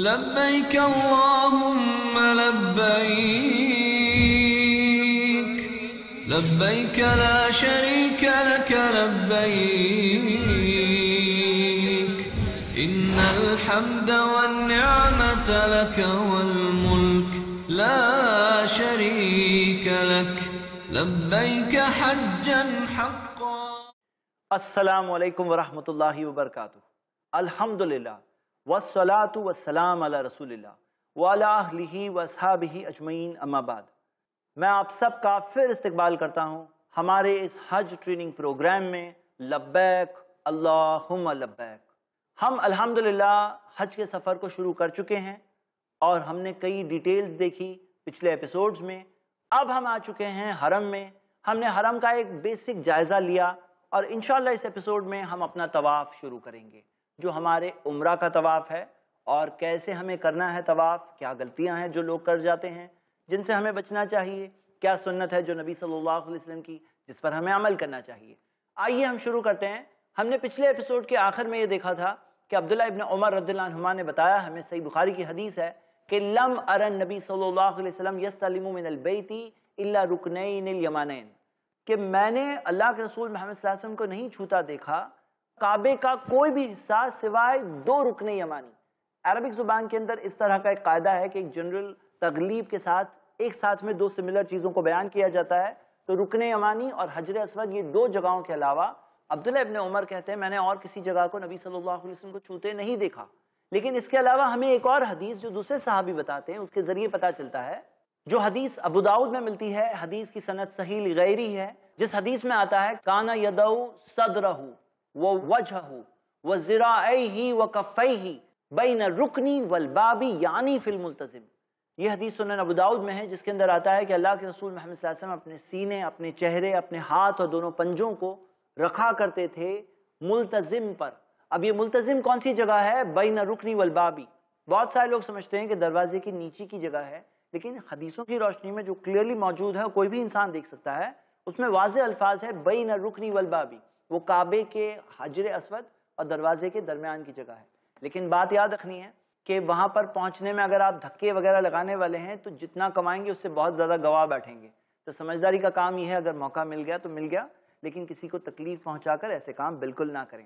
لبيك اللهم لبيك لبيك لا شريك لك لبيك إن الحمد والنعمة لك والملك لا شريك لك لبيك حجا حقا السلام عليكم ورحمة الله وبركاته الحمد لله والصلاة والسلام رسول اللہ اجمعین اما بعد میں آپ سب کا پھر استقبال کرتا ہوں ہمارے اس حج ٹریننگ پروگرام میں لبیک لبیک اللہم ہم الحمدللہ حج کے سفر کو شروع کر چکے ہیں اور ہم نے کئی ڈیٹیلز دیکھی پچھلے اپیسوڈز میں اب ہم آ چکے ہیں حرم میں ہم نے حرم کا ایک بیسک جائزہ لیا اور انشاءاللہ اس ایپیسوڈ میں ہم اپنا طواف شروع کریں گے جو ہمارے عمرہ کا طواف ہے اور کیسے ہمیں کرنا ہے طواف کیا غلطیاں ہیں جو لوگ کر جاتے ہیں جن سے ہمیں بچنا چاہیے کیا سنت ہے جو نبی صلی اللہ علیہ وسلم کی جس پر ہمیں عمل کرنا چاہیے آئیے ہم شروع کرتے ہیں ہم نے پچھلے اپیسوڈ کے آخر میں یہ دیکھا تھا کہ عبداللہ ابن عمر رضی اللہ عنہ نے بتایا ہمیں صحیح بخاری کی حدیث ہے کہ لم ارن نبی صلی اللہ علیہ وسلم یس من البیتی الا رکنین الیمانین کہ میں نے اللہ کے رسول محمد صلی اللہ علیہ وسلم کو نہیں چھوتا دیکھا کعبے کا کوئی بھی حصہ سوائے دو رکن یمانی عربک زبان کے اندر اس طرح کا ایک قاعدہ ہے کہ ایک جنرل تغلیب کے ساتھ ایک ساتھ میں دو سملر چیزوں کو بیان کیا جاتا ہے تو رکن یمانی اور حجر اسود یہ دو جگہوں کے علاوہ عبداللہ ابن عمر کہتے ہیں میں نے اور کسی جگہ کو نبی صلی اللہ علیہ وسلم کو چھوتے نہیں دیکھا لیکن اس کے علاوہ ہمیں ایک اور حدیث جو دوسرے صحابی بتاتے ہیں اس کے ذریعے پتا چلتا ہے جو حدیث ابودعود میں ملتی ہے حدیث کی سنت صحیح لغیری ہے جس حدیث میں آتا ہے کانا یدو صدرہو ووجہہ وزرائیہی وکفیہی بین رکنی والبابی یعنی فی الملتظم یہ حدیث سنن ابودعود میں ہے جس کے اندر آتا ہے کہ اللہ کے رسول محمد صلی اللہ علیہ وسلم اپنے سینے اپنے چہرے اپنے ہاتھ اور دونوں پنجوں کو رکھا کرتے تھے ملتزم پر اب یہ ملتظم کونسی جگہ ہے بین رکنی والبابی بہت سائے لوگ سمجھتے ہیں کہ دروازے کی نیچی کی جگہ ہے لیکن حدیثوں کی روشنی میں جو کلیرلی موجود ہے کوئی بھی انسان دیکھ سکتا ہے اس میں واضح الفاظ ہے بین رکنی والبابی وہ کعبے کے حجر اسود اور دروازے کے درمیان کی جگہ ہے لیکن بات یاد رکھنی ہے کہ وہاں پر پہنچنے میں اگر آپ دھکے وغیرہ لگانے والے ہیں تو جتنا کمائیں گے اس سے بہت زیادہ گواہ بیٹھیں گے تو سمجھداری کا کام یہ ہے اگر موقع مل گیا تو مل گیا لیکن کسی کو تکلیف پہنچا کر ایسے کام بالکل نہ کریں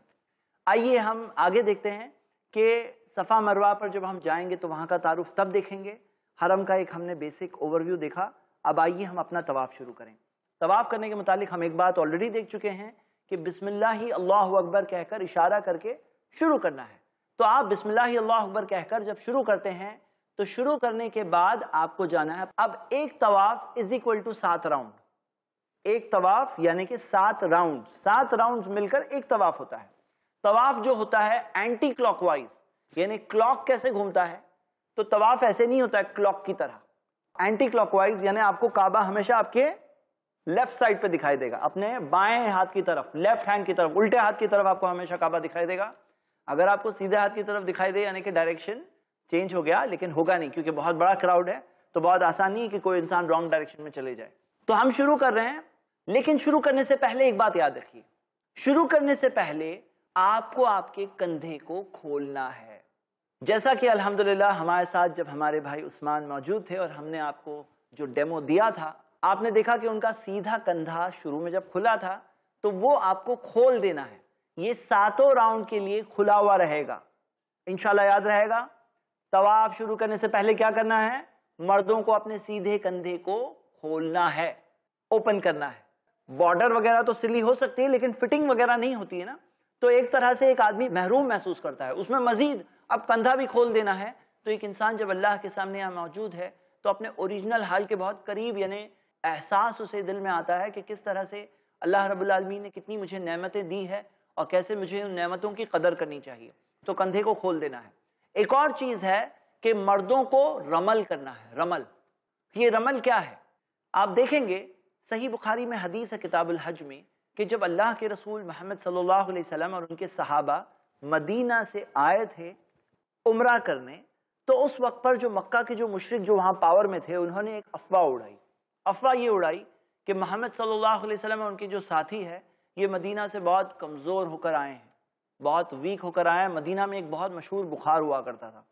آئیے ہم آگے دیکھتے ہیں کہ صفا مروا پر جب ہم جائیں گے تو وہاں کا تعارف تب دیکھیں گے حرم کا ایک ہم نے بیسک اوورویو دیکھا اب آئیے ہم اپنا طواف شروع کریں طواف کرنے کے متعلق ہم ایک بات آلریڈی دیکھ چکے ہیں کہ بسم اللہ اللہ اکبر کہہ کر اشارہ کر کے شروع کرنا ہے تو آپ بسم اللہ اللہ اکبر کہہ کر جب شروع کرتے ہیں تو شروع کرنے کے بعد آپ کو جانا ہے اب ایک تواف is equal to سات راؤنڈ ایک تواف یعنی کہ سات راؤنڈ سات راؤنڈ مل کر ایک تواف ہوتا ہے تواف جو ہوتا ہے انٹی کلوک وائز یعنی کلوک کیسے گھومتا ہے تو تواف ایسے نہیں ہوتا ہے کلوک کی طرح انٹی کلوک وائز یعنی آپ کو کعبہ ہمیشہ آپ کے لیفٹ سائٹ پہ دکھائی دے گا اپنے بائیں ہاتھ کی طرف لیفٹ ہینڈ کی طرف الٹے ہاتھ کی طرف آپ کو ہمیشہ کعبہ دکھائی دے گا اگر آپ کو سیدھے ہاتھ کی طرف دکھائی دے یعنی کہ ڈائریکشن چینج ہو گیا لیکن ہوگا نہیں کیونکہ بہت بڑا کراؤڈ ہے تو بہت آسان نہیں ہے کہ کوئی انسان رونگ ڈائریکشن میں چلے جائے تو ہم شروع کر رہے ہیں لیکن شروع کرنے سے پہلے ایک بات یاد رکھیے شروع کرنے سے پہلے آپ کو آپ کے کندھے کو کھولنا ہے جیسا کہ الحمدللہ ہمارے ساتھ جب ہمارے بھائی عثمان موجود تھے اور ہم نے آپ کو جو ڈیمو دیا تھا آپ نے دیکھا کہ ان کا سیدھا کندھا شروع میں جب کھلا تھا تو وہ آپ کو کھول دینا ہے یہ ساتوں راؤنڈ کے لیے کھلا ہوا رہے گا انشاءاللہ یاد رہے گا تواف شروع کرنے سے پہلے کیا کرنا ہے مردوں کو اپنے سیدھے کندھے کو کھولنا ہے اوپن کرنا ہے بارڈر وغیرہ تو سلی ہو سکتی ہے لیکن فٹنگ وغیرہ نہیں ہوتی ہے نا تو ایک طرح سے ایک آدمی محروم محسوس کرتا ہے اس میں مزید اب کندھا بھی کھول دینا ہے تو ایک انسان جب اللہ کے سامنے یہاں موجود ہے تو اپنے اوریجنل حال کے بہت قریب یعنی احساس اسے دل میں آتا ہے کہ کس طرح سے اللہ رب العالمین نے کتنی مجھے نعمتیں دی ہے اور کیسے مجھے ان نعمتوں کی قدر کرنی چاہیے تو کندھے کو کھول دینا ہے ایک اور چیز ہے کہ مردوں کو رمل کرنا ہے رمل یہ رمل کیا ہے آپ دیکھیں گے صحیح بخاری میں حدیث ہے کتاب الحج میں کہ جب اللہ کے رسول محمد صلی اللہ علیہ وسلم اور ان کے صحابہ مدینہ سے آئے تھے عمرہ کرنے تو اس وقت پر جو مکہ کے جو مشرق جو وہاں پاور میں تھے انہوں نے ایک افواہ اڑائی افواہ یہ اڑائی کہ محمد صلی اللہ علیہ وسلم ان کی جو ساتھی ہے یہ مدینہ سے بہت کمزور ہو کر آئے ہیں بہت ویک ہو کر آئے ہیں مدینہ میں ایک بہت مشہور بخار ہوا کرتا تھا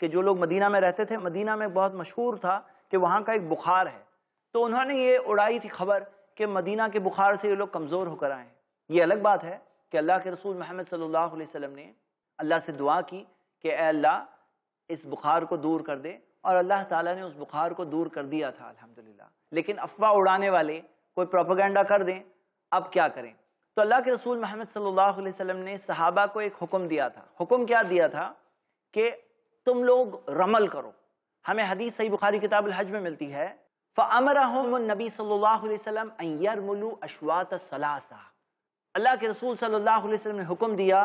کہ جو لوگ مدینہ میں رہتے تھے مدینہ میں بہت مشہور تھا کہ وہاں کا ایک بخار ہے تو انہوں نے یہ اڑائی تھی خبر کہ مدینہ کے بخار سے یہ لوگ کمزور ہو کر آئے ہیں یہ الگ بات ہے کہ اللہ کے رسول محمد صلی اللہ علیہ وسلم نے اللہ سے دعا کی کہ اے اللہ اس بخار کو دور کر دے اور اللہ تعالیٰ نے اس بخار کو دور کر دیا تھا الحمدللہ لیکن افواہ اڑانے والے کوئی پروپیگنڈا کر دیں اب کیا کریں تو اللہ کے رسول محمد صلی اللہ علیہ وسلم نے صحابہ کو ایک حکم دیا تھا حکم کیا دیا تھا کہ تم لوگ رمل کرو ہمیں حدیث صحیح بخاری کتاب الحج میں ملتی ہے فَأَمَرَهُمُ النَّبِي صلی اللہ علیہ وسلم اَن يَرْمُلُوا أَشْوَاتَ السَّلَاسَةَ اللہ کے رسول صلی اللہ علیہ وسلم نے حکم دیا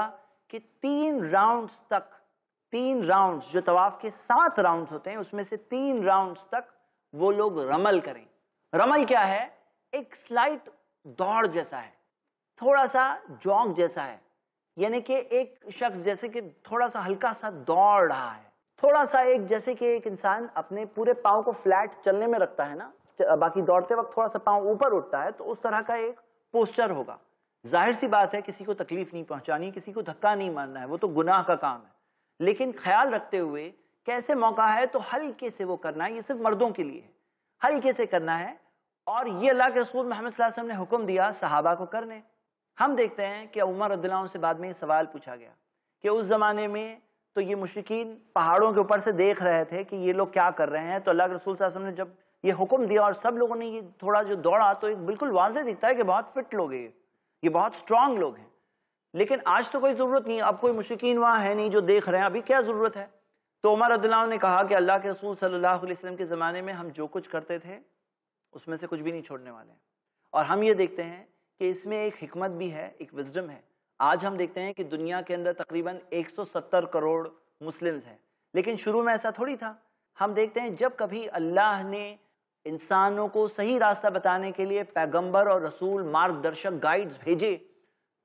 کہ تین راؤنڈز تک تین راؤنڈز جو طواف کے سات راؤنڈز ہوتے ہیں اس میں سے تین راؤنڈز تک وہ لوگ رمل کریں رمل کیا ہے ایک سلائٹ دوڑ جیسا ہے تھوڑا سا جوگ جیسا ہے یعنی کہ ایک شخص جیسے کہ تھوڑا سا ہلکا سا دوڑ رہا ہے تھوڑا سا ایک جیسے کہ ایک انسان اپنے پورے پاؤں کو فلیٹ چلنے میں رکھتا ہے نا باقی دوڑتے وقت تھوڑا سا پاؤں اوپر اٹھتا ہے تو اس طرح کا ایک پوسچر ہوگا ظاہر سی بات ہے کسی کو تکلیف نہیں پہنچانی کسی کو دھکا نہیں ماننا ہے وہ تو گناہ کا کام ہے لیکن خیال رکھتے ہوئے کیسے موقع ہے تو ہلکے سے وہ کرنا ہے یہ صرف مردوں کے لیے ہلکے سے کرنا ہے اور یہ اللہ کے رسول محمد صلی اللہ علیہ وسلم نے حکم دیا صحابہ کو کرنے ہم دیکھتے ہیں کہ عمر رضی اللہ عنہ سے بعد میں یہ سوال پوچھا گیا کہ اس زمانے میں تو یہ مشرقین پہاڑوں کے اوپر سے دیکھ رہے تھے کہ یہ لوگ کیا کر رہے ہیں تو اللہ کے رسول صلی اللہ علیہ وسلم نے جب یہ حکم دیا اور سب لوگوں نے یہ تھوڑا جو دوڑا تو ایک بالکل واضح دکھتا ہے کہ بہت فٹ لوگ ہیں یہ بہت سٹرانگ لوگ ہیں لیکن آج تو کوئی ضرورت نہیں اب کوئی مشکین وہاں ہے نہیں جو دیکھ رہے ہیں ابھی کیا ضرورت ہے تو عمر رضی اللہ نے کہا کہ اللہ کے رسول صلی اللہ علیہ وسلم کے زمانے میں ہم جو کچھ کرتے تھے اس میں سے کچھ بھی نہیں چھوڑنے والے اور ہم یہ دیکھتے ہیں کہ اس میں ایک حکمت بھی ہے ایک وزڈم ہے آج ہم دیکھتے ہیں کہ دنیا کے اندر تقریباً ایک سو ستر کروڑ مسلمز ہیں لیکن شروع میں ایسا تھوڑی تھا ہم دیکھتے ہیں جب کبھی اللہ نے انسانوں کو صحیح راستہ بتانے کے لیے پیغمبر اور رسول مارگ درشک گائیڈز بھیجے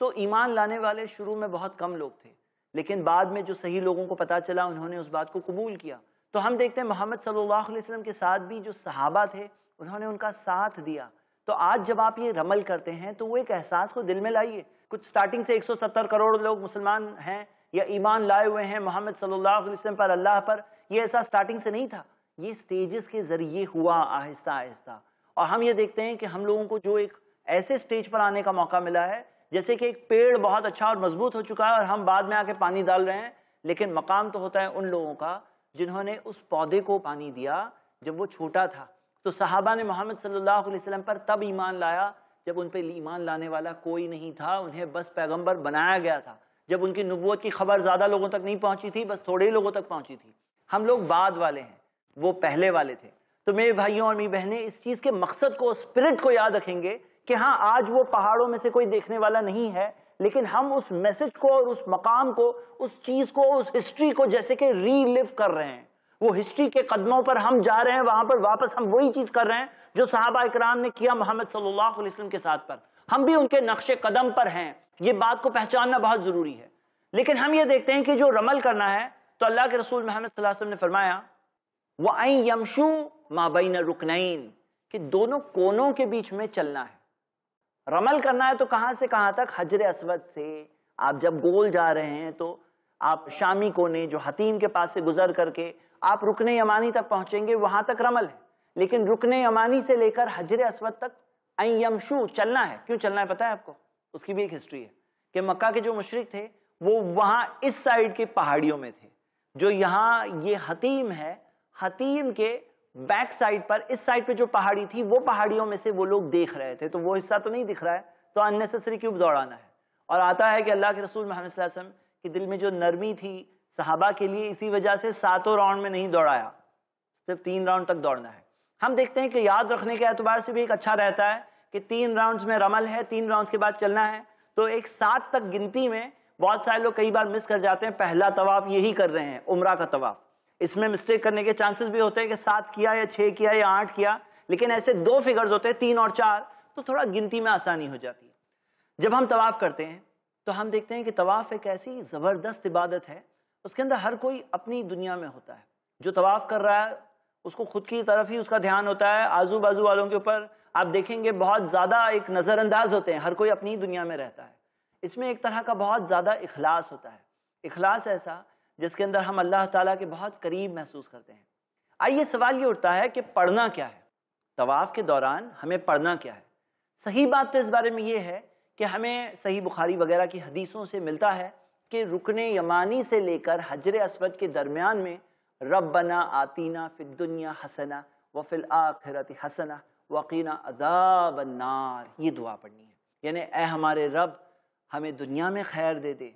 تو ایمان لانے والے شروع میں بہت کم لوگ تھے لیکن بعد میں جو صحیح لوگوں کو پتہ چلا انہوں نے اس بات کو قبول کیا تو ہم دیکھتے ہیں محمد صلی اللہ علیہ وسلم کے ساتھ بھی جو صحابہ تھے انہوں نے ان کا ساتھ دیا تو آج جب آپ یہ رمل کرتے ہیں تو وہ ایک احساس کو دل میں لائیے کچھ سٹارٹنگ سے ایک سو ستر کروڑ لوگ مسلمان ہیں یا ایمان لائے ہوئے ہیں محمد صلی اللہ علیہ وسلم پر اللہ پر یہ احساس سٹارٹنگ سے نہیں تھا یہ سٹیجز کے ذریعے ہوا آہستہ آہستہ اور ہم یہ دیکھتے ہیں کہ ہم لوگوں کو جو ایک ایسے سٹیج پر آنے کا موقع ملا ہے جیسے کہ ایک پیڑ بہت اچھا اور مضبوط ہو چکا ہے اور ہم بعد میں آ کے پانی ڈال رہے ہیں لیکن مقام تو ہوتا ہے ان لوگوں کا جنہوں نے اس پودے کو پانی دیا جب وہ چھوٹا تھا تو صحابہ نے محمد صلی اللہ علیہ وسلم پر تب ایمان لایا جب ان پہ ایمان لانے والا کوئی نہیں تھا انہیں بس پیغمبر بنایا گیا تھا جب ان کی نبوت کی خبر زیادہ لوگوں تک نہیں پہنچی تھی بس تھوڑے ہی لوگوں تک پہنچی تھی ہم لوگ بعد والے ہیں وہ پہلے والے تھے تو میرے بھائیوں اور میری بہنیں اس چیز کے مقصد کو اسپرٹ کو یاد رکھیں گے کہ ہاں آج وہ پہاڑوں میں سے کوئی دیکھنے والا نہیں ہے لیکن ہم اس میسج کو اور اس مقام کو اس چیز کو اس ہسٹری کو جیسے کہ ری لیف کر رہے ہیں وہ ہسٹری کے قدموں پر ہم جا رہے ہیں وہاں پر واپس ہم وہی چیز کر رہے ہیں جو صحابہ اکرام نے کیا محمد صلی اللہ علیہ وسلم کے ساتھ پر ہم بھی ان کے نقش قدم پر ہیں یہ بات کو پہچاننا بہت ضروری ہے لیکن ہم یہ دیکھتے ہیں کہ جو رمل کرنا ہے تو اللہ کے رسول محمد صلی اللہ علیہ وسلم نے فرمایا يَمْشُو مَا بَيْنَ مابئی کہ دونوں کونوں کے بیچ میں چلنا ہے رمل کرنا ہے تو کہاں سے کہاں تک حجر اسود سے آپ جب گول جا رہے ہیں تو آپ شامی کونے جو حتیم کے پاس سے گزر کر کے آپ رکن یمانی تک پہنچیں گے وہاں تک رمل ہے لیکن رکن یمانی سے لے کر حجر اسود تک این یمشو چلنا ہے کیوں چلنا ہے پتہ ہے آپ کو اس کی بھی ایک ہسٹری ہے کہ مکہ کے جو مشرق تھے وہ وہاں اس سائڈ کے پہاڑیوں میں تھے جو یہاں یہ حتیم ہے حتیم کے بیک سائڈ پر اس سائڈ پہ جو پہاڑی تھی وہ پہاڑیوں میں سے وہ لوگ دیکھ رہے تھے تو وہ حصہ تو نہیں دکھ رہا ہے تو انسری کیوں دوڑانا ہے اور آتا ہے کہ اللہ کے رسول محمد صلی اللہ علیہ وسلم کی دل میں جو نرمی تھی صحابہ کے لیے اسی وجہ سے ساتوں راؤنڈ میں نہیں دوڑایا صرف تین راؤنڈ تک دوڑنا ہے ہم دیکھتے ہیں کہ یاد رکھنے کے اعتبار سے بھی ایک اچھا رہتا ہے کہ تین راؤنڈز میں رمل ہے تین راؤنڈ کے بعد چلنا ہے تو ایک سات تک گنتی میں بہت سارے لوگ کئی بار مس کر جاتے ہیں پہلا تواف یہی کر رہے ہیں عمرہ کا طواف اس میں مسٹیک کرنے کے چانسز بھی ہوتے ہیں کہ سات کیا یا چھ کیا یا آٹھ کیا لیکن ایسے دو فگرز ہوتے ہیں تین اور چار تو تھوڑا گنتی میں آسانی ہو جاتی ہے جب ہم طواف کرتے ہیں تو ہم دیکھتے ہیں کہ طواف ایک ایسی زبردست عبادت ہے اس کے اندر ہر کوئی اپنی دنیا میں ہوتا ہے جو طواف کر رہا ہے اس کو خود کی طرف ہی اس کا دھیان ہوتا ہے آزو بازو والوں کے اوپر آپ دیکھیں گے بہت زیادہ ایک نظر انداز ہوتے ہیں ہر کوئی اپنی دنیا میں رہتا ہے اس میں ایک طرح کا بہت زیادہ اخلاص ہوتا ہے اخلاص ایسا جس کے اندر ہم اللہ تعالیٰ کے بہت قریب محسوس کرتے ہیں آئیے سوال یہ اٹھتا ہے کہ پڑھنا کیا ہے طواف کے دوران ہمیں پڑھنا کیا ہے صحیح بات تو اس بارے میں یہ ہے کہ ہمیں صحیح بخاری وغیرہ کی حدیثوں سے ملتا ہے کہ رکن یمانی سے لے کر حجر اسود کے درمیان میں ربنا آتینا فی الدنیا حسنا وفی الآخرت حسنا وقینا عذاب النار یہ دعا پڑھنی ہے یعنی اے ہمارے رب ہمیں دنیا میں خیر دے دے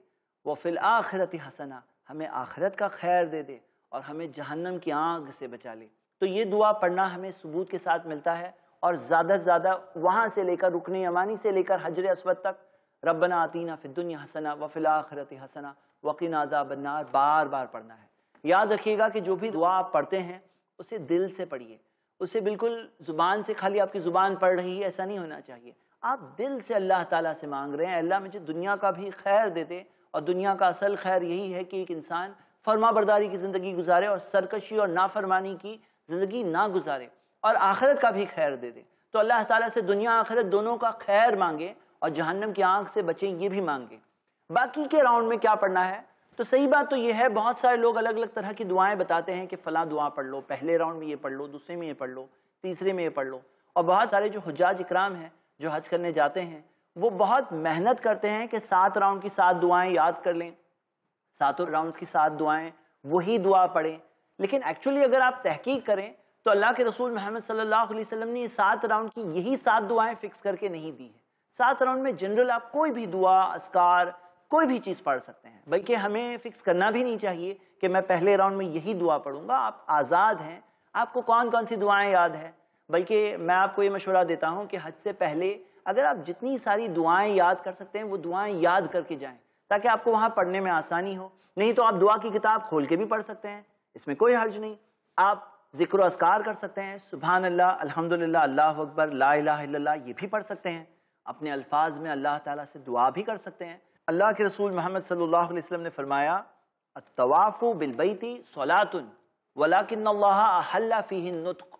وفی الآخرت حسنا ہمیں آخرت کا خیر دے دے اور ہمیں جہنم کی آنکھ سے بچا لے تو یہ دعا پڑھنا ہمیں ثبوت کے ساتھ ملتا ہے اور زیادہ سے زیادہ وہاں سے لے کر رکن امانی سے لے کر حجر اسود تک ربنا آتینا فی الدنیا حسنا حسنا وقینا عذاب وقین بار بار پڑھنا ہے یاد رکھیے گا کہ جو بھی دعا آپ پڑھتے ہیں اسے دل سے پڑھیے اسے بالکل زبان سے خالی آپ کی زبان پڑھ رہی ہے ایسا نہیں ہونا چاہیے آپ دل سے اللہ تعالیٰ سے مانگ رہے ہیں اللہ مجھے دنیا کا بھی خیر دے دے اور دنیا کا اصل خیر یہی ہے کہ ایک انسان فرما برداری کی زندگی گزارے اور سرکشی اور نافرمانی کی زندگی نہ گزارے اور آخرت کا بھی خیر دے دے تو اللہ تعالیٰ سے دنیا آخرت دونوں کا خیر مانگے اور جہنم کی آنکھ سے بچیں یہ بھی مانگے باقی کے راؤنڈ میں کیا پڑھنا ہے تو صحیح بات تو یہ ہے بہت سارے لوگ الگ الگ طرح کی دعائیں بتاتے ہیں کہ فلاں دعا پڑھ لو پہلے راؤنڈ میں یہ پڑھ لو دوسرے میں یہ پڑھ لو تیسرے میں یہ پڑھ لو اور بہت سارے جو حجاج اکرام ہیں جو حج کرنے جاتے ہیں وہ بہت محنت کرتے ہیں کہ سات راؤنڈ کی سات دعائیں یاد کر لیں ساتوں راؤنڈ کی سات دعائیں وہی دعا پڑھیں لیکن ایکچولی اگر آپ تحقیق کریں تو اللہ کے رسول محمد صلی اللہ علیہ وسلم نے سات راؤنڈ کی یہی سات دعائیں فکس کر کے نہیں دی ہیں سات راؤنڈ میں جنرل آپ کوئی بھی دعا اسکار کوئی بھی چیز پڑھ سکتے ہیں بلکہ ہمیں فکس کرنا بھی نہیں چاہیے کہ میں پہلے راؤنڈ میں یہی دعا پڑھوں گا آپ آزاد ہیں آپ کو کون کون سی دعائیں یاد ہیں بلکہ میں آپ کو یہ مشورہ دیتا ہوں کہ حد سے پہلے اگر آپ جتنی ساری دعائیں یاد کر سکتے ہیں وہ دعائیں یاد کر کے جائیں تاکہ آپ کو وہاں پڑھنے میں آسانی ہو نہیں تو آپ دعا کی کتاب کھول کے بھی پڑھ سکتے ہیں اس میں کوئی حرج نہیں آپ ذکر و اذکار کر سکتے ہیں سبحان اللہ الحمدللہ اللہ اکبر لا الہ الا اللہ یہ بھی پڑھ سکتے ہیں اپنے الفاظ میں اللہ تعالیٰ سے دعا بھی کر سکتے ہیں اللہ کے رسول محمد صلی اللہ علیہ وسلم نے فرمایا طواف بالبیتی صولاۃ ولیکن اللہ احل فیہ النطق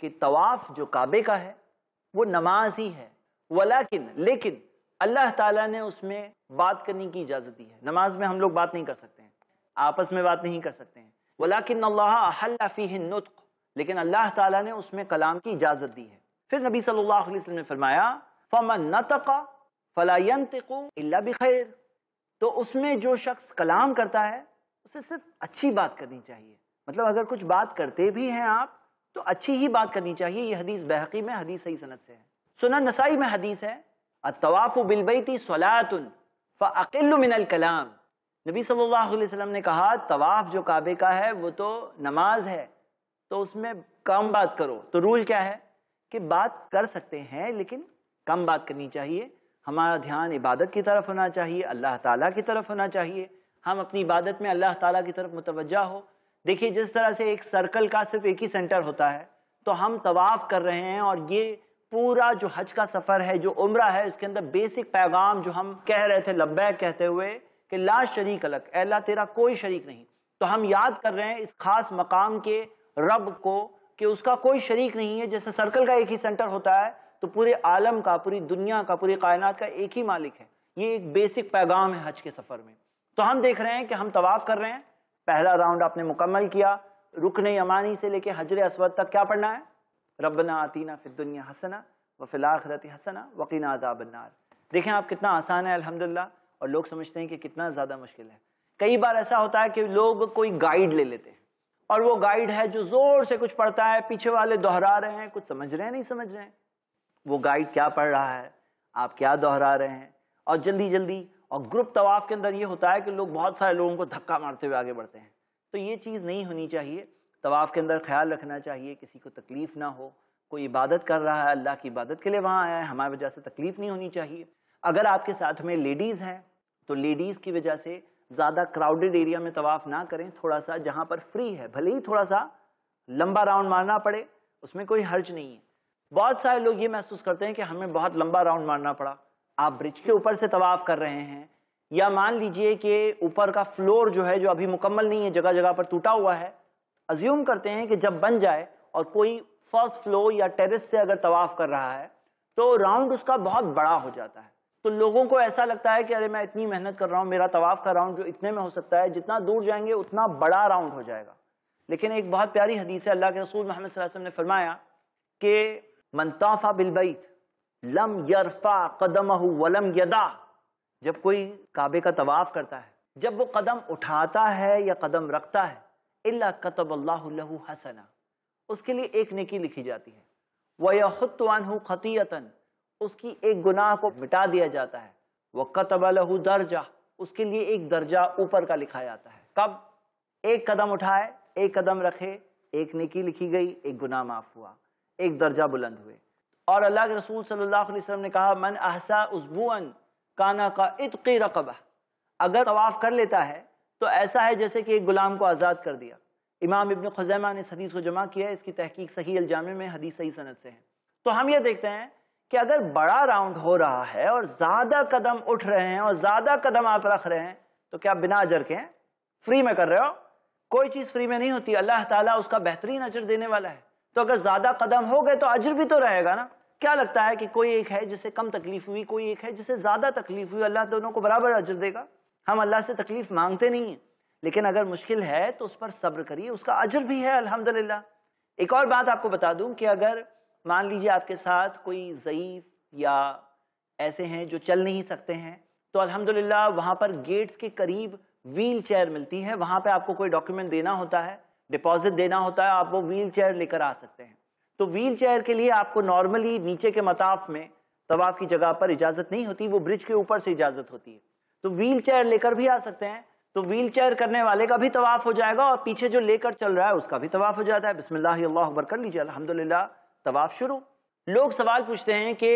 کہ طواف جو کعبے کا ہے وہ نماز ہی ہے ولیکن لیکن اللہ تعالیٰ نے اس میں بات کرنے کی اجازت دی ہے نماز میں ہم لوگ بات نہیں کر سکتے ہیں آپس میں بات نہیں کر سکتے ہیں ولیکن اللہ فیہ النطق لیکن اللہ تعالیٰ نے اس میں کلام کی اجازت دی ہے پھر نبی صلی اللہ علیہ وسلم نے فرمایا فَمَن نَتَقَ فَلَا يَنْتِقُ إِلَّا بِخَيْر تو اس میں جو شخص کلام کرتا ہے اسے صرف اچھی بات کرنی چاہیے مطلب اگر کچھ بات کرتے بھی ہیں آپ تو اچھی ہی بات کرنی چاہیے یہ حدیث بحقی میں حدیث صحیح سنت سے ہے سنن نسائی میں حدیث ہے طواف بالبیتی بالبتی فاقل من الکلام نبی صلی اللہ علیہ وسلم نے کہا طواف جو کعبے کا ہے وہ تو نماز ہے تو اس میں کم بات کرو تو رول کیا ہے کہ بات کر سکتے ہیں لیکن کم بات کرنی چاہیے ہمارا دھیان عبادت کی طرف ہونا چاہیے اللہ تعالیٰ کی طرف ہونا چاہیے ہم اپنی عبادت میں اللہ تعالیٰ کی طرف متوجہ ہو دیکھیے جس طرح سے ایک سرکل کا صرف ایک ہی سینٹر ہوتا ہے تو ہم طواف کر رہے ہیں اور یہ پورا جو حج کا سفر ہے جو عمرہ ہے اس کے اندر بیسک پیغام جو ہم کہہ رہے تھے لبیک کہتے ہوئے کہ لا شریک الگ اے اللہ تیرا کوئی شریک نہیں تو ہم یاد کر رہے ہیں اس خاص مقام کے رب کو کہ اس کا کوئی شریک نہیں ہے جیسے سرکل کا ایک ہی سینٹر ہوتا ہے تو پورے عالم کا پوری دنیا کا پوری کائنات کا ایک ہی مالک ہے یہ ایک بیسک پیغام ہے حج کے سفر میں تو ہم دیکھ رہے ہیں کہ ہم طواف کر رہے ہیں پہلا راؤنڈ آپ نے مکمل کیا رکن یمانی سے لے کے حجر اسود تک کیا پڑھنا ہے ربنا فی الدنیا حسنا وفی و حسنا وقینا عذاب النار دیکھیں آپ کتنا آسان ہے الحمدللہ اور لوگ سمجھتے ہیں کہ کتنا زیادہ مشکل ہے کئی بار ایسا ہوتا ہے کہ لوگ کوئی گائیڈ لے لیتے ہیں اور وہ گائیڈ ہے جو زور سے کچھ پڑھتا ہے پیچھے والے دہرا رہے ہیں کچھ سمجھ رہے ہیں نہیں سمجھ رہے ہیں وہ گائیڈ کیا پڑھ رہا ہے آپ کیا دہرا رہے ہیں اور جلدی جلدی اور گروپ طواف کے اندر یہ ہوتا ہے کہ لوگ بہت سارے لوگوں کو دھکا مارتے ہوئے آگے بڑھتے ہیں تو یہ چیز نہیں ہونی چاہیے طواف کے اندر خیال رکھنا چاہیے کسی کو تکلیف نہ ہو کوئی عبادت کر رہا ہے اللہ کی عبادت کے لیے وہاں آیا ہے ہماری وجہ سے تکلیف نہیں ہونی چاہیے اگر آپ کے ساتھ میں لیڈیز ہیں تو لیڈیز کی وجہ سے زیادہ کراؤڈڈ ایریا میں طواف نہ کریں تھوڑا سا جہاں پر فری ہے بھلے ہی تھوڑا سا لمبا راؤنڈ مارنا پڑے اس میں کوئی حرج نہیں ہے بہت سارے لوگ یہ محسوس کرتے ہیں کہ ہمیں بہت لمبا راؤنڈ مارنا پڑا آپ برج کے اوپر سے طواف کر رہے ہیں یا مان لیجئے کہ اوپر کا فلور جو ہے جو ابھی مکمل نہیں ہے جگہ جگہ پر ٹوٹا ہوا ہے ازیوم کرتے ہیں کہ جب بن جائے اور کوئی فرس فلو یا ٹیرس سے اگر طواف کر رہا ہے تو راؤنڈ اس کا بہت بڑا ہو جاتا ہے تو لوگوں کو ایسا لگتا ہے کہ ارے میں اتنی محنت کر رہا ہوں میرا طواف کا راؤنڈ جو اتنے میں ہو سکتا ہے جتنا دور جائیں گے اتنا بڑا راؤنڈ ہو جائے گا لیکن ایک بہت پیاری حدیث ہے اللہ کے رسول محمد صلی اللہ علیہ وسلم نے فرمایا کہ منتافا بالبیت لم یرفا قدمہ ولم جب کوئی کعبے کا طواف کرتا ہے جب وہ قدم اٹھاتا ہے یا قدم رکھتا ہے اللہ قطب اللہ حسنا اس کے لیے ایک نیکی لکھی جاتی ہے عَنْهُ خَطِيَةً اس کی ایک گناہ کو مٹا دیا جاتا ہے وَقَتَبَ لَهُ دَرْجَةً درجہ اس کے لیے ایک درجہ اوپر کا لکھا جاتا ہے کب ایک قدم اٹھائے ایک قدم رکھے ایک نیکی لکھی گئی ایک گناہ معاف ہوا ایک درجہ بلند ہوئے اور اللہ کے رسول صلی اللہ علیہ وسلم نے کہا من احسا کانا کا رقب اگر غواف کر لیتا ہے تو ایسا ہے جیسے کہ ایک غلام کو آزاد کر دیا امام ابن خزیمہ نے اس حدیث کو جمع کیا ہے اس کی تحقیق صحیح الجامع میں حدیث صحیح سنت سے ہے تو ہم یہ دیکھتے ہیں کہ اگر بڑا راؤنڈ ہو رہا ہے اور زیادہ قدم اٹھ رہے ہیں اور زیادہ قدم آپ رکھ رہے ہیں تو کیا بنا اجر کے ہیں فری میں کر رہے ہو کوئی چیز فری میں نہیں ہوتی اللہ تعالیٰ اس کا بہترین اجر دینے والا ہے تو اگر زیادہ قدم ہو گئے تو اجر بھی تو رہے گا نا کیا لگتا ہے کہ کوئی ایک ہے جسے کم تکلیف ہوئی کوئی ایک ہے جسے زیادہ تکلیف ہوئی اللہ دونوں کو برابر اجر دے گا ہم اللہ سے تکلیف مانگتے نہیں ہیں لیکن اگر مشکل ہے تو اس پر صبر کریے اس کا عجر بھی ہے الحمدللہ ایک اور بات آپ کو بتا دوں کہ اگر مان لیجئے آپ کے ساتھ کوئی ضعیف یا ایسے ہیں جو چل نہیں سکتے ہیں تو الحمدللہ وہاں پر گیٹس کے قریب ویل چیئر ملتی ہے وہاں پہ آپ کو کوئی ڈاکیومنٹ دینا ہوتا ہے ڈپوزٹ دینا ہوتا ہے آپ وہ ویل چیئر لے کر آ سکتے ہیں تو ویل چیئر کے لیے آپ کو نارملی نیچے کے مطاف میں طواف کی جگہ پر اجازت نہیں ہوتی وہ برج کے اوپر سے اجازت ہوتی ہے تو ویل چیئر لے کر بھی آ سکتے ہیں تو ویل چیئر کرنے والے کا بھی طواف ہو جائے گا اور پیچھے جو لے کر چل رہا ہے اس کا بھی طواف ہو جاتا ہے بسم اللہ اللہ اکبر کر لیجیے الحمدللہ تواف طواف شروع لوگ سوال پوچھتے ہیں کہ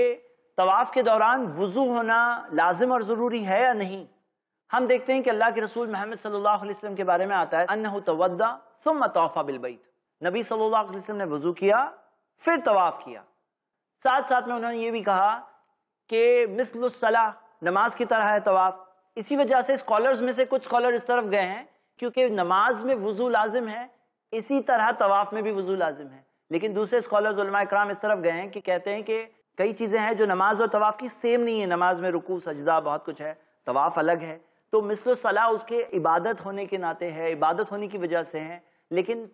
طواف کے دوران وضو ہونا لازم اور ضروری ہے یا نہیں ہم دیکھتے ہیں کہ اللہ کے رسول محمد صلی اللہ علیہ وسلم کے بارے میں آتا ہے انہو ثم بالبیت نبی صلی اللہ علیہ وسلم نے وضو کیا پھر طواف کیا ساتھ ساتھ میں انہوں نے یہ بھی کہا کہ مثل الصلاح نماز کی طرح ہے طواف اسی وجہ سے سکولرز میں سے کچھ اسکالر اس طرف گئے ہیں کیونکہ نماز میں وضو لازم ہے اسی طرح طواف میں بھی وضو لازم ہے لیکن دوسرے اسکالرز علماء اکرام اس طرف گئے ہیں کہ کہتے ہیں کہ کئی چیزیں ہیں جو نماز اور طواف کی سیم نہیں ہے نماز میں رکوع سجدہ بہت کچھ ہے طواف الگ ہے تو مثل صلاح اس کے عبادت ہونے کے ناطے ہے عبادت ہونے کی وجہ سے ہیں لیکن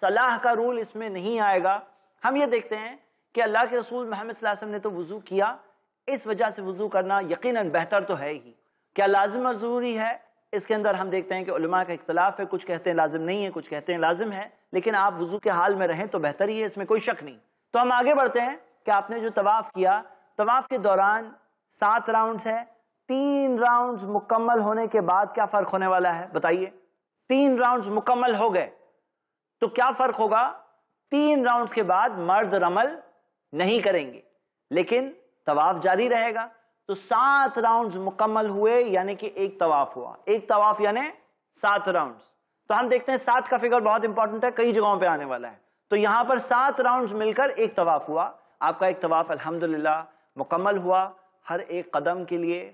صلاح کا رول اس میں نہیں آئے گا ہم یہ دیکھتے ہیں کہ اللہ کے رسول محمد صلی اللہ علیہ وسلم نے تو وضو کیا اس وجہ سے وضو کرنا یقیناً بہتر تو ہے ہی کیا لازم اور ضروری ہے اس کے اندر ہم دیکھتے ہیں کہ علماء کا اختلاف ہے کچھ کہتے ہیں لازم نہیں ہے کچھ کہتے ہیں لازم ہے لیکن آپ وضو کے حال میں رہیں تو بہتر ہی ہے اس میں کوئی شک نہیں تو ہم آگے بڑھتے ہیں کہ آپ نے جو طواف کیا طواف کے دوران سات راؤنڈز ہے تین راؤنڈز مکمل ہونے کے بعد کیا فرق ہونے والا ہے بتائیے تین راؤنڈز مکمل ہو گئے تو کیا فرق ہوگا تین راؤنڈز کے بعد مرد رمل نہیں کریں گے لیکن طواف جاری رہے گا تو سات راؤنڈز مکمل ہوئے یعنی کہ ایک طواف ہوا ایک طواف یعنی سات راؤنڈز تو ہم دیکھتے ہیں سات کا فگر بہت امپورٹنٹ ہے کئی جگہوں پہ آنے والا ہے تو یہاں پر سات راؤنڈز مل کر ایک طواف ہوا آپ کا ایک طواف الحمدللہ مکمل ہوا ہر ایک قدم کے لیے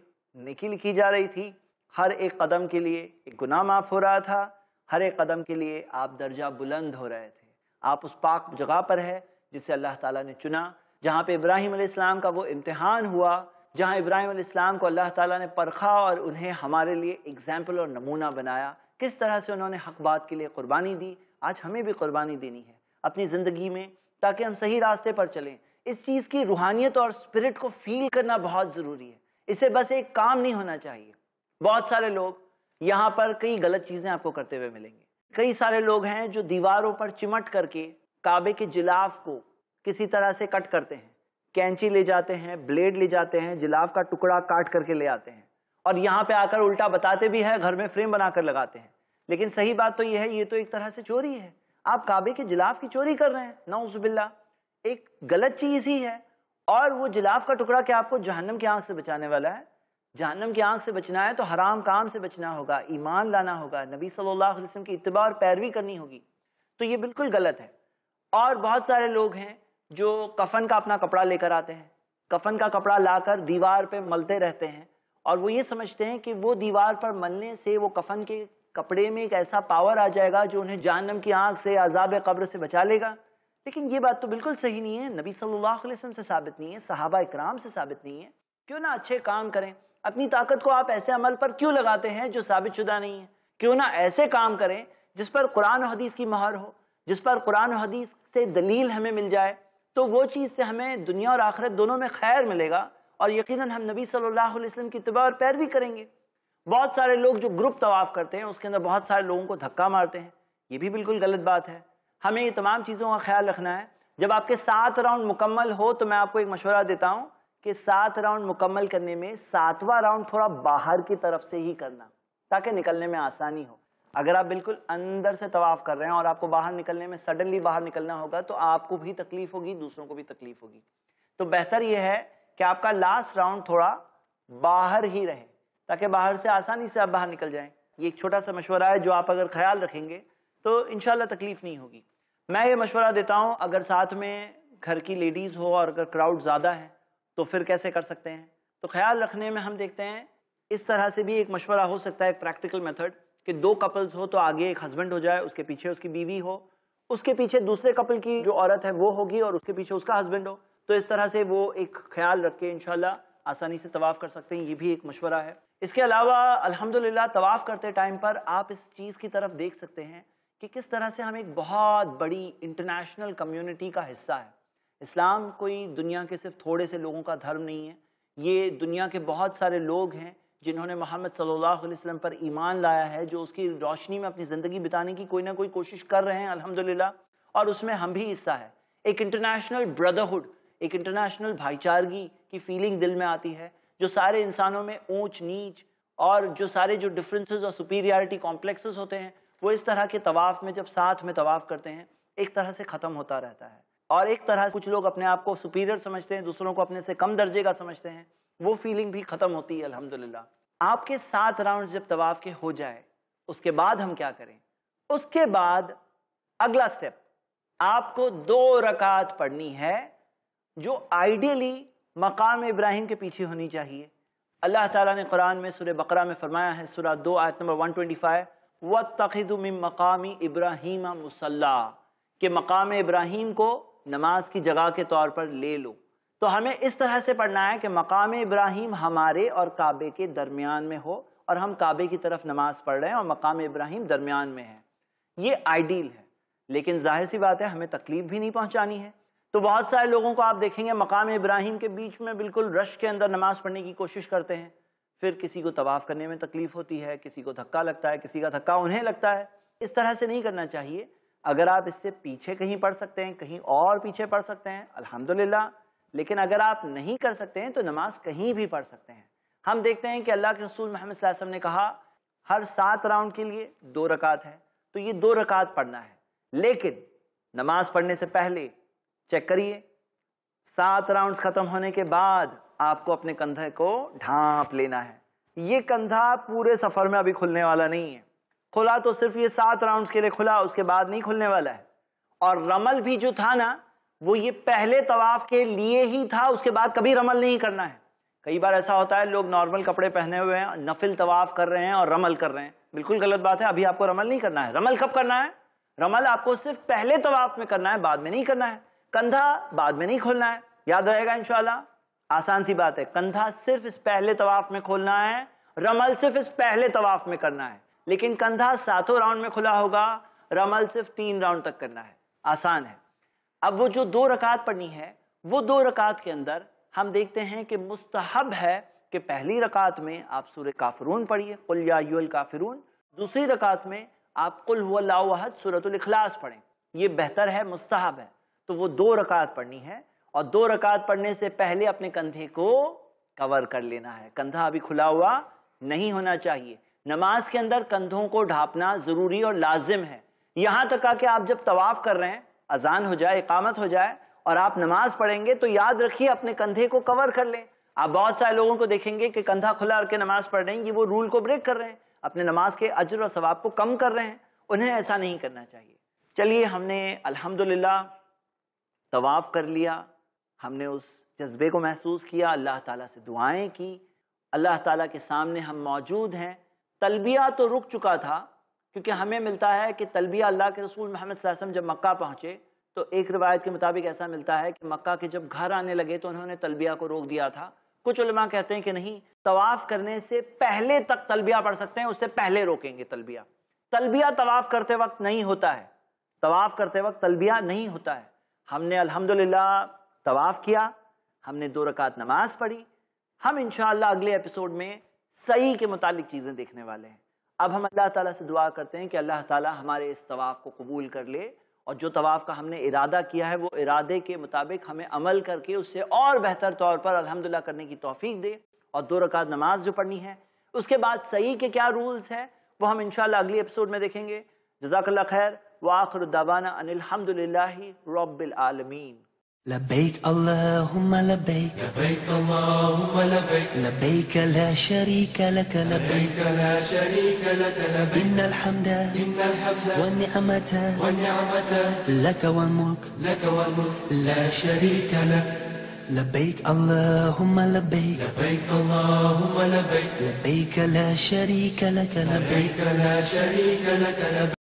نکی لکھی جا رہی تھی ہر ایک قدم کے لیے ایک گناہ معاف ہو رہا تھا ہر ایک قدم کے لیے آپ درجہ بلند ہو رہے تھے آپ اس پاک جگہ پر ہے جسے اللہ تعالیٰ نے چنا جہاں پہ ابراہیم علیہ السلام کا وہ امتحان ہوا جہاں ابراہیم علیہ السلام کو اللہ تعالیٰ نے پرکھا اور انہیں ہمارے لیے اگزیمپل اور نمونہ بنایا کس طرح سے انہوں نے حق بات کے لیے قربانی دی آج ہمیں بھی قربانی دینی ہے اپنی زندگی میں تاکہ ہم صحیح راستے پر چلیں اس چیز کی روحانیت اور اسپرٹ کو فیل کرنا بہت ضروری ہے اسے بس ایک کام نہیں ہونا چاہیے بہت سارے لوگ یہاں پر کئی غلط چیزیں آپ کو کرتے ہوئے ملیں گے کئی سارے لوگ ہیں جو دیواروں پر چمٹ کر کے کعبے کے جلاف کو کسی طرح سے کٹ کرتے ہیں کینچی لے جاتے ہیں بلیڈ لے جاتے ہیں جلاف کا ٹکڑا کاٹ کر کے لے آتے ہیں اور یہاں پہ آ کر الٹا بتاتے بھی ہے گھر میں فریم بنا کر لگاتے ہیں لیکن صحیح بات تو یہ ہے یہ تو ایک طرح سے چوری ہے آپ کعبے کے جلاف کی چوری کر رہے ہیں نعوذ باللہ ایک غلط چیز ہی ہے اور وہ جلاف کا ٹکڑا کیا آپ کو جہنم کی آنکھ سے بچانے والا ہے جہنم کی آنکھ سے بچنا ہے تو حرام کام سے بچنا ہوگا ایمان لانا ہوگا نبی صلی اللہ علیہ وسلم کی اتباع اور پیروی کرنی ہوگی تو یہ بالکل غلط ہے اور بہت سارے لوگ ہیں جو کفن کا اپنا کپڑا لے کر آتے ہیں کفن کا کپڑا لا کر دیوار پہ ملتے رہتے ہیں اور وہ یہ سمجھتے ہیں کہ وہ دیوار پر ملنے سے وہ کفن کے کپڑے میں ایک ایسا پاور آ جائے گا جو انہیں جانم کی آنکھ سے عذاب قبر سے بچا لے گا لیکن یہ بات تو بالکل صحیح نہیں ہے نبی صلی اللہ علیہ وسلم سے ثابت نہیں ہے صحابہ اکرام سے ثابت نہیں ہے کیوں نہ اچھے کام کریں اپنی طاقت کو آپ ایسے عمل پر کیوں لگاتے ہیں جو ثابت شدہ نہیں ہے کیوں نہ ایسے کام کریں جس پر قرآن و حدیث کی مہر ہو جس پر قرآن و حدیث سے دلیل ہمیں مل جائے تو وہ چیز سے ہمیں دنیا اور آخرت دونوں میں خیر ملے گا اور یقیناً ہم نبی صلی اللہ علیہ وسلم کی طبع اور پیروی کریں گے بہت سارے لوگ جو گروپ طواف کرتے ہیں اس کے اندر بہت سارے لوگوں کو دھکا مارتے ہیں یہ بھی بالکل غلط بات ہے ہمیں یہ تمام چیزوں کا خیال رکھنا ہے جب آپ کے سات راؤنڈ مکمل ہو تو میں آپ کو ایک مشورہ دیتا ہوں کہ سات راؤنڈ مکمل کرنے میں ساتواں راؤنڈ تھوڑا باہر کی طرف سے ہی کرنا تاکہ نکلنے میں آسانی ہو اگر آپ بالکل اندر سے طواف کر رہے ہیں اور آپ کو باہر نکلنے میں سڈنلی باہر نکلنا ہوگا تو آپ کو بھی تکلیف ہوگی دوسروں کو بھی تکلیف ہوگی تو بہتر یہ ہے کہ آپ کا لاسٹ راؤنڈ تھوڑا باہر ہی رہے تاکہ باہر سے آسانی سے آپ باہر نکل جائیں یہ ایک چھوٹا سا مشورہ ہے جو آپ اگر خیال رکھیں گے تو انشاءاللہ تکلیف نہیں ہوگی میں یہ مشورہ دیتا ہوں اگر ساتھ میں گھر کی لیڈیز ہو اور اگر کراؤڈ زیادہ ہے تو پھر کیسے کر سکتے ہیں تو خیال رکھنے میں ہم دیکھتے ہیں اس طرح سے بھی ایک مشورہ ہو سکتا ہے ایک پریکٹیکل میتھڈ کہ دو کپلز ہو تو آگے ایک ہسبینڈ ہو جائے اس کے پیچھے اس کی بیوی ہو اس کے پیچھے دوسرے کپل کی جو عورت ہے وہ ہوگی اور اس کے پیچھے اس کا ہسبینڈ ہو تو اس طرح سے وہ ایک خیال رکھ کے انشاءاللہ آسانی سے طواف کر سکتے ہیں یہ بھی ایک مشورہ ہے اس کے علاوہ الحمدللہ تواف طواف کرتے ٹائم پر آپ اس چیز کی طرف دیکھ سکتے ہیں کہ کس طرح سے ہم ایک بہت بڑی انٹرنیشنل کمیونٹی کا حصہ ہے اسلام کوئی دنیا کے صرف تھوڑے سے لوگوں کا دھرم نہیں ہے یہ دنیا کے بہت سارے لوگ ہیں جنہوں نے محمد صلی اللہ علیہ وسلم پر ایمان لایا ہے جو اس کی روشنی میں اپنی زندگی بتانے کی کوئی نہ کوئی کوشش کر رہے ہیں الحمدللہ اور اس میں ہم بھی حصہ ہے ایک انٹرنیشنل بردرہڈ ایک انٹرنیشنل بھائی چارگی کی فیلنگ دل میں آتی ہے جو سارے انسانوں میں اونچ نیچ اور جو سارے جو ڈفرینسز اور سپیریارٹی کامپلیکسز ہوتے ہیں وہ اس طرح کے طواف میں جب ساتھ میں طواف کرتے ہیں ایک طرح سے ختم ہوتا رہتا ہے اور ایک طرح کچھ لوگ اپنے آپ کو سپیریئر سمجھتے ہیں دوسروں کو اپنے سے کم درجے کا سمجھتے ہیں وہ فیلنگ بھی ختم ہوتی ہے الحمدللہ آپ کے سات راؤنڈ جب طواف کے ہو جائے اس کے بعد ہم کیا کریں اس کے بعد اگلا سٹیپ آپ کو دو رکعت پڑھنی ہے جو آئیڈیلی مقام ابراہیم کے پیچھے ہونی چاہیے اللہ تعالیٰ نے قرآن میں سورہ بقرہ میں فرمایا ہے سورہ دو آیت نمبر 125 مِن مقامی ابراہیم کہ مقام ابراہیم کو نماز کی جگہ کے طور پر لے لو تو ہمیں اس طرح سے پڑھنا ہے کہ مقام ابراہیم ہمارے اور کعبے کے درمیان میں ہو اور ہم کعبے کی طرف نماز پڑھ رہے ہیں اور مقام ابراہیم درمیان میں ہے یہ آئیڈیل ہے لیکن ظاہر سی بات ہے ہمیں تکلیف بھی نہیں پہنچانی ہے تو بہت سارے لوگوں کو آپ دیکھیں گے مقام ابراہیم کے بیچ میں بالکل رش کے اندر نماز پڑھنے کی کوشش کرتے ہیں پھر کسی کو طواف کرنے میں تکلیف ہوتی ہے کسی کو دھکا لگتا ہے کسی کا دھکا انہیں لگتا ہے اس طرح سے نہیں کرنا چاہیے اگر آپ اس سے پیچھے کہیں پڑھ سکتے ہیں کہیں اور پیچھے پڑھ سکتے ہیں الحمدللہ لیکن اگر آپ نہیں کر سکتے ہیں تو نماز کہیں بھی پڑھ سکتے ہیں ہم دیکھتے ہیں کہ اللہ کے رسول محمد صلی اللہ علیہ وسلم نے کہا ہر سات راؤنڈ کے لیے دو رکعت ہے تو یہ دو رکعت پڑھنا ہے لیکن نماز پڑھنے سے پہلے چیک کریے سات راؤنڈ ختم ہونے کے بعد آپ کو اپنے کندھے کو ڈھانپ لینا ہے یہ کندھا پورے سفر میں ابھی کھلنے والا نہیں ہے کھلا تو صرف یہ سات راؤنڈ کے لیے کھلا اس کے بعد نہیں کھلنے والا ہے اور رمل بھی جو تھا نا وہ یہ پہلے طواف کے لیے ہی تھا اس کے بعد کبھی رمل نہیں کرنا ہے کئی بار ایسا ہوتا ہے لوگ نارمل کپڑے پہنے ہوئے ہیں نفل طواف کر رہے ہیں اور رمل کر رہے ہیں بالکل غلط بات ہے ابھی آپ کو رمل نہیں کرنا ہے رمل کب کرنا ہے رمل آپ کو صرف پہلے طواف میں کرنا ہے بعد میں نہیں کرنا ہے کندھا بعد میں نہیں کھولنا ہے یاد رہے گا انشاءاللہ آسان سی بات ہے کندھا صرف اس پہلے طواف میں کھولنا ہے رمل صرف اس پہلے طواف میں کرنا ہے لیکن کندھا ساتوں راؤنڈ میں کھلا ہوگا رمل صرف تین راؤنڈ تک کرنا ہے آسان ہے اب وہ جو دو رکعت پڑھنی ہے وہ دو رکعت کے اندر ہم دیکھتے ہیں کہ مستحب ہے کہ پہلی رکعت میں آپ سور کافرون پڑھیے ایو الکافرون دوسری رکعت میں آپ قل ہوا اللہ وحد سورة الاخلاص پڑھیں یہ بہتر ہے مستحب ہے تو وہ دو رکعت پڑھنی ہے اور دو رکعت پڑھنے سے پہلے اپنے کندھے کو کور کر لینا ہے کندھا ابھی کھلا ہوا نہیں ہونا چاہیے نماز کے اندر کندھوں کو ڈھانپنا ضروری اور لازم ہے یہاں تک کہ آپ جب طواف کر رہے ہیں اذان ہو جائے اقامت ہو جائے اور آپ نماز پڑھیں گے تو یاد رکھیے اپنے کندھے کو کور کر لیں آپ بہت سارے لوگوں کو دیکھیں گے کہ کندھا کھلا کر کے نماز پڑھ رہے ہیں یہ وہ رول کو بریک کر رہے ہیں اپنے نماز کے عجر و ثواب کو کم کر رہے ہیں انہیں ایسا نہیں کرنا چاہیے چلیے ہم نے الحمد للہ طواف کر لیا ہم نے اس جذبے کو محسوس کیا اللہ تعالیٰ سے دعائیں کی اللہ تعالیٰ کے سامنے ہم موجود ہیں تلبیہ تو رک چکا تھا کیونکہ ہمیں ملتا ہے کہ تلبیہ اللہ کے رسول محمد صلی اللہ علیہ وسلم جب مکہ پہنچے تو ایک روایت کے مطابق ایسا ملتا ہے کہ مکہ کے جب گھر آنے لگے تو انہوں نے تلبیہ کو روک دیا تھا کچھ علماء کہتے ہیں کہ نہیں طواف کرنے سے پہلے تک تلبیہ پڑھ سکتے ہیں اس سے پہلے روکیں گے تلبیہ تلبیہ طواف کرتے وقت نہیں ہوتا ہے طواف کرتے وقت تلبیہ نہیں ہوتا ہے ہم نے الحمدللہ تواف طواف کیا ہم نے دو رکعت نماز پڑھی ہم انشاءاللہ اگلے اپیسوڈ میں صحیح کے متعلق چیزیں دیکھنے والے ہیں اب ہم اللہ تعالیٰ سے دعا کرتے ہیں کہ اللہ تعالیٰ ہمارے اس طواف کو قبول کر لے اور جو طواف کا ہم نے ارادہ کیا ہے وہ ارادے کے مطابق ہمیں عمل کر کے اس سے اور بہتر طور پر الحمدللہ کرنے کی توفیق دے اور دو رکعت نماز جو پڑھنی ہے اس کے بعد صحیح کے کیا رولز ہیں وہ ہم انشاءاللہ اگلی اپسوڈ میں دیکھیں گے جزاک اللہ خیر وآخر ان الحمدللہ رب العالمین لبيك اللهم لبيك لبيك اللهم لبيك لبيك لا شريك لك لبيك لا شريك لك لبيك إن الحمد إن الحمد والنعمة والنعمة لك والملك لك والملك لا شريك لك لبيك اللهم لبيك لبيك اللهم لبيك لبيك لا شريك لك لبيك لا شريك لك لبيك